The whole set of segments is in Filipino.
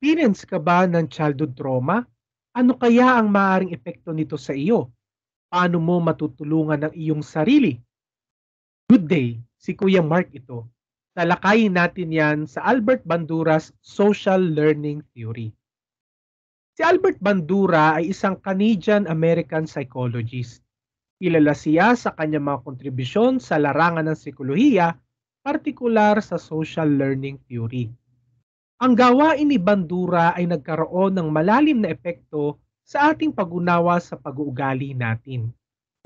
Naka-experience ka ba ng childhood trauma? Ano kaya ang maaring epekto nito sa iyo? Paano mo matutulungan ang iyong sarili? Good day, si Kuya Mark ito. Talakayin natin yan sa Albert Bandura's Social Learning Theory. Si Albert Bandura ay isang Canadian-American psychologist. Kilala siya sa kanyang mga kontribusyon sa larangan ng psikolohiya, partikular sa social learning theory. Ang gawain ni Bandura ay nagkaroon ng malalim na epekto sa ating pag sa pag-uugali natin,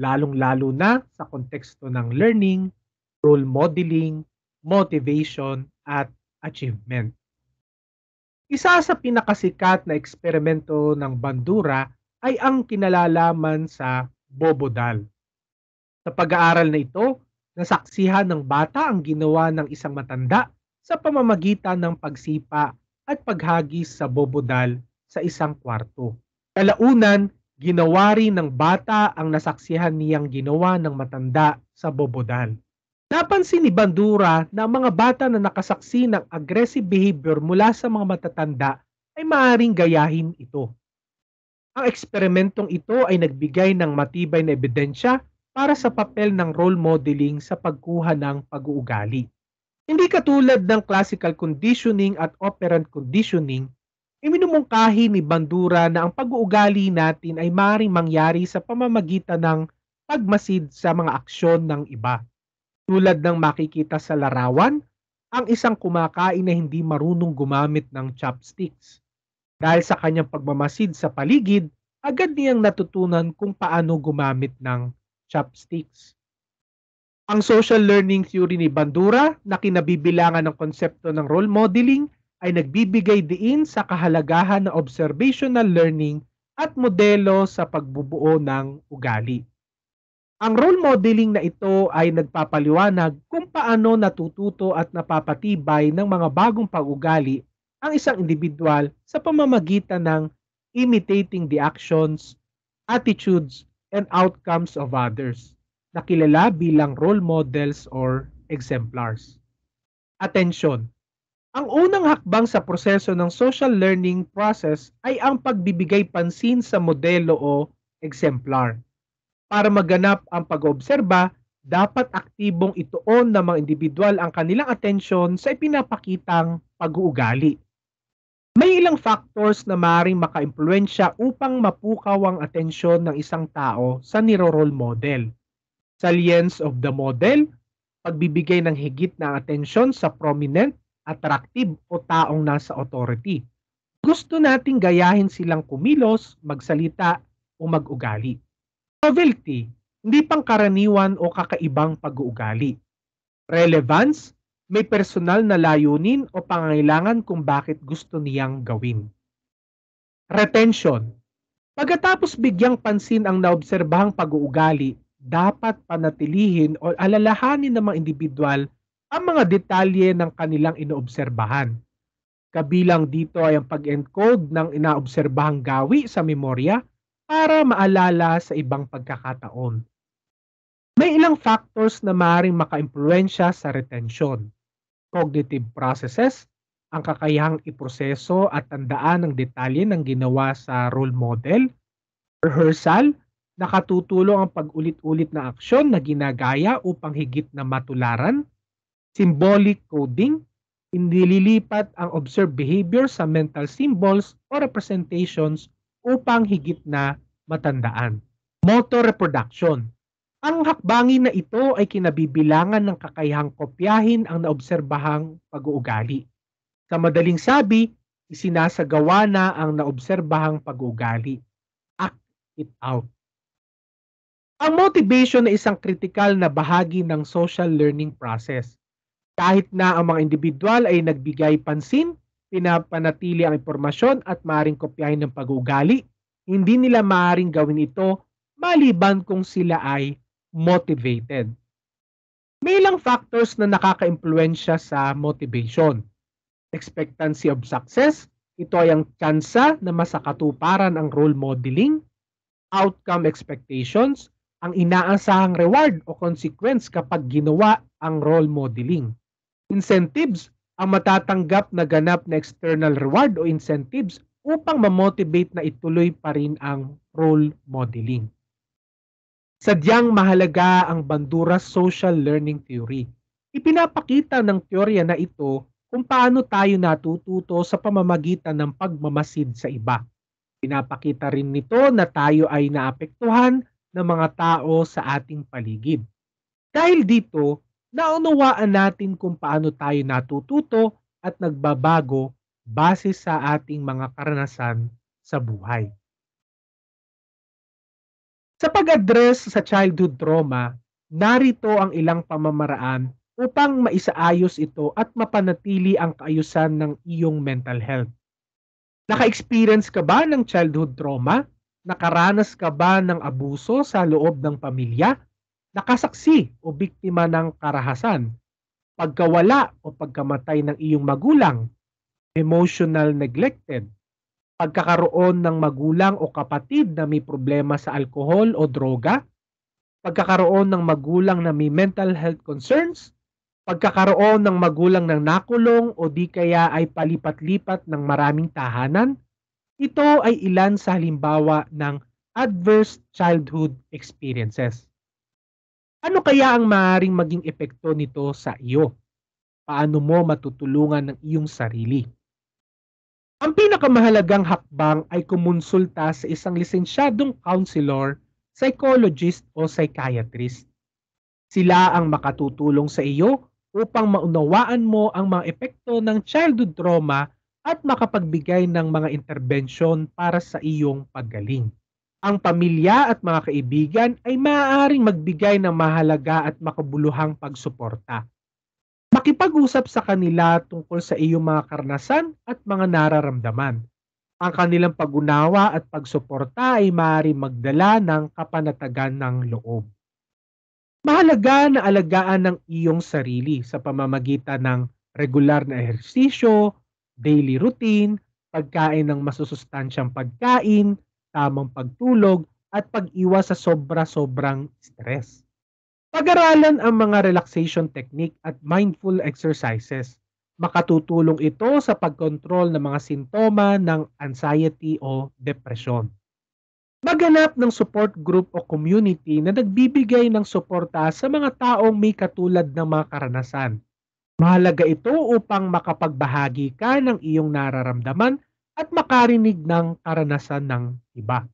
lalong-lalo na sa konteksto ng learning, role modeling, motivation, at achievement. Isa sa pinakasikat na eksperimento ng Bandura ay ang kinalalaman sa Bobodal. Sa pag-aaral na ito, nasaksihan ng bata ang ginawa ng isang matanda sa pamamagitan ng pagsipa at paghagis sa bobodal sa isang kwarto. Kalaunan, ginawari ng bata ang nasaksihan niyang ginawa ng matanda sa bobodal. Napansin ni Bandura na ang mga bata na nakasaksi ng aggressive behavior mula sa mga matatanda ay maaring gayahin ito. Ang eksperimentong ito ay nagbigay ng matibay na ebidensya para sa papel ng role modeling sa pagkuha ng pag-uugali. Hindi katulad ng classical conditioning at operant conditioning, iminumungkahi ni Bandura na ang pag-uugali natin ay maaaring mangyari sa pamamagitan ng pagmasid sa mga aksyon ng iba. Tulad ng makikita sa larawan, ang isang kumakain na hindi marunong gumamit ng chopsticks. Dahil sa kanyang pagmamasid sa paligid, agad niyang natutunan kung paano gumamit ng chopsticks ang social learning theory ni Bandura na kinabibilangan ng konsepto ng role modeling ay nagbibigay diin sa kahalagahan ng observational learning at modelo sa pagbubuo ng ugali. Ang role modeling na ito ay nagpapaliwanag kung paano natututo at napapatibay ng mga bagong pag-ugali ang isang individual sa pamamagitan ng imitating the actions, attitudes, and outcomes of others na kilala bilang role models or exemplars. Atensyon! Ang unang hakbang sa proseso ng social learning process ay ang pagbibigay pansin sa modelo o exemplar. Para maganap ang pag-obserba, dapat aktibong ituon ng mga individual ang kanilang atensyon sa ipinapakitang pag-uugali. May ilang factors na maaaring makaimpluensya upang mapukaw ang atensyon ng isang tao sa niro-role model salience of the model, pagbibigay ng higit na atensyon sa prominent, attractive o taong nasa authority. Gusto nating gayahin silang kumilos, magsalita o mag-ugali. Novelty, hindi pangkaraniwan o kakaibang pag-uugali. Relevance, may personal na layunin o pangailangan kung bakit gusto niyang gawin. Retention, pagkatapos bigyang pansin ang naobserbahang pag-uugali, dapat panatilihin o alalahanin ng mga individual ang mga detalye ng kanilang inoobserbahan. Kabilang dito ay ang pag-encode ng inaobserbahang gawi sa memorya para maalala sa ibang pagkakataon. May ilang factors na maaaring makaimpluensya sa retention. Cognitive processes, ang kakayahang iproseso at tandaan ng detalye ng ginawa sa role model, rehearsal, nakatutulong ang pag-ulit-ulit na aksyon na ginagaya upang higit na matularan, symbolic coding, inililipat ang observed behavior sa mental symbols o representations upang higit na matandaan. Motor reproduction. Ang hakbangin na ito ay kinabibilangan ng kakayahang kopyahin ang naobserbahang pag-uugali. Sa madaling sabi, isinasagawa na ang naobserbahang pag-uugali. Act it out. Ang motivation ay isang kritikal na bahagi ng social learning process. Kahit na ang mga individual ay nagbigay pansin, pinapanatili ang impormasyon at maaaring kopyahin ng pag-uugali, hindi nila maaaring gawin ito maliban kung sila ay motivated. May ilang factors na nakaka-impluensya sa motivation. Expectancy of success, ito ay ang tsansa na masakatuparan ang role modeling, outcome expectations, ang inaasahang reward o consequence kapag ginawa ang role modeling. Incentives ang matatanggap na ganap na external reward o incentives upang mamotivate na ituloy pa rin ang role modeling. Sadyang mahalaga ang Bandura Social Learning Theory. Ipinapakita ng teorya na ito kung paano tayo natututo sa pamamagitan ng pagmamasid sa iba. Pinapakita rin nito na tayo ay naapektuhan ng mga tao sa ating paligid. Dahil dito, naunawaan natin kung paano tayo natututo at nagbabago base sa ating mga karanasan sa buhay. Sa pag-address sa childhood trauma, narito ang ilang pamamaraan upang maisaayos ito at mapanatili ang kaayusan ng iyong mental health. Naka-experience ka ba ng childhood trauma? Nakaranas ka ba ng abuso sa loob ng pamilya? Nakasaksi o biktima ng karahasan? Pagkawala o pagkamatay ng iyong magulang? Emotional neglected? Pagkakaroon ng magulang o kapatid na may problema sa alkohol o droga? Pagkakaroon ng magulang na may mental health concerns? Pagkakaroon ng magulang ng nakulong o di kaya ay palipat-lipat ng maraming tahanan? Ito ay ilan sa halimbawa ng adverse childhood experiences. Ano kaya ang maaaring maging epekto nito sa iyo? Paano mo matutulungan ng iyong sarili? Ang pinakamahalagang hakbang ay kumonsulta sa isang lisensyadong counselor, psychologist o psychiatrist. Sila ang makatutulong sa iyo upang maunawaan mo ang mga epekto ng childhood trauma at makapagbigay ng mga interbensyon para sa iyong paggaling. Ang pamilya at mga kaibigan ay maaaring magbigay ng mahalaga at makabuluhang pagsuporta. Makipag-usap sa kanila tungkol sa iyong mga karanasan at mga nararamdaman. Ang kanilang pag-unawa at pagsuporta ay maaaring magdala ng kapanatagan ng loob. Mahalaga na alagaan ng iyong sarili sa pamamagitan ng regular na ehersisyo, daily routine, pagkain ng masusustansyang pagkain, tamang pagtulog, at pag-iwas sa sobra-sobrang stress. Pag-aralan ang mga relaxation technique at mindful exercises. Makatutulong ito sa pagkontrol ng mga sintoma ng anxiety o depression. Maganap ng support group o community na nagbibigay ng suporta sa mga taong may katulad ng mga karanasan Mahalaga ito upang makapagbahagi ka ng iyong nararamdaman at makarinig ng karanasan ng iba.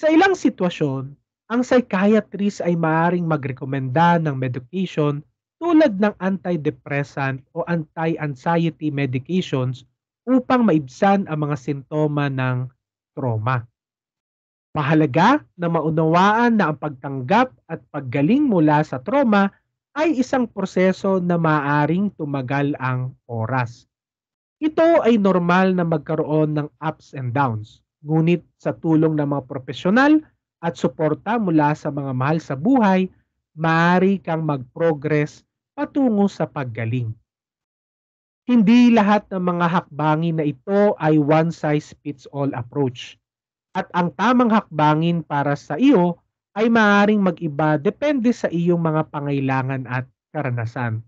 Sa ilang sitwasyon, ang psychiatrist ay maaaring magrekomenda ng medication tulad ng antidepressant o anti-anxiety medications upang maibsan ang mga sintoma ng trauma. Mahalaga na maunawaan na ang pagtanggap at paggaling mula sa trauma ay isang proseso na maaring tumagal ang oras. Ito ay normal na magkaroon ng ups and downs, ngunit sa tulong ng mga profesional at suporta mula sa mga mahal sa buhay, maaari kang mag-progress patungo sa paggaling. Hindi lahat ng mga hakbangin na ito ay one size fits all approach. At ang tamang hakbangin para sa iyo ay maaaring mag-iba depende sa iyong mga pangailangan at karanasan.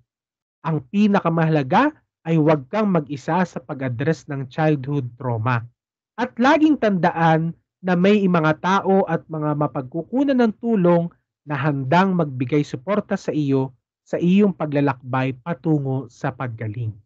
Ang pinakamahalaga ay huwag kang mag-isa sa pag-address ng childhood trauma. At laging tandaan na may mga tao at mga mapagkukunan ng tulong na handang magbigay suporta sa iyo sa iyong paglalakbay patungo sa paggaling.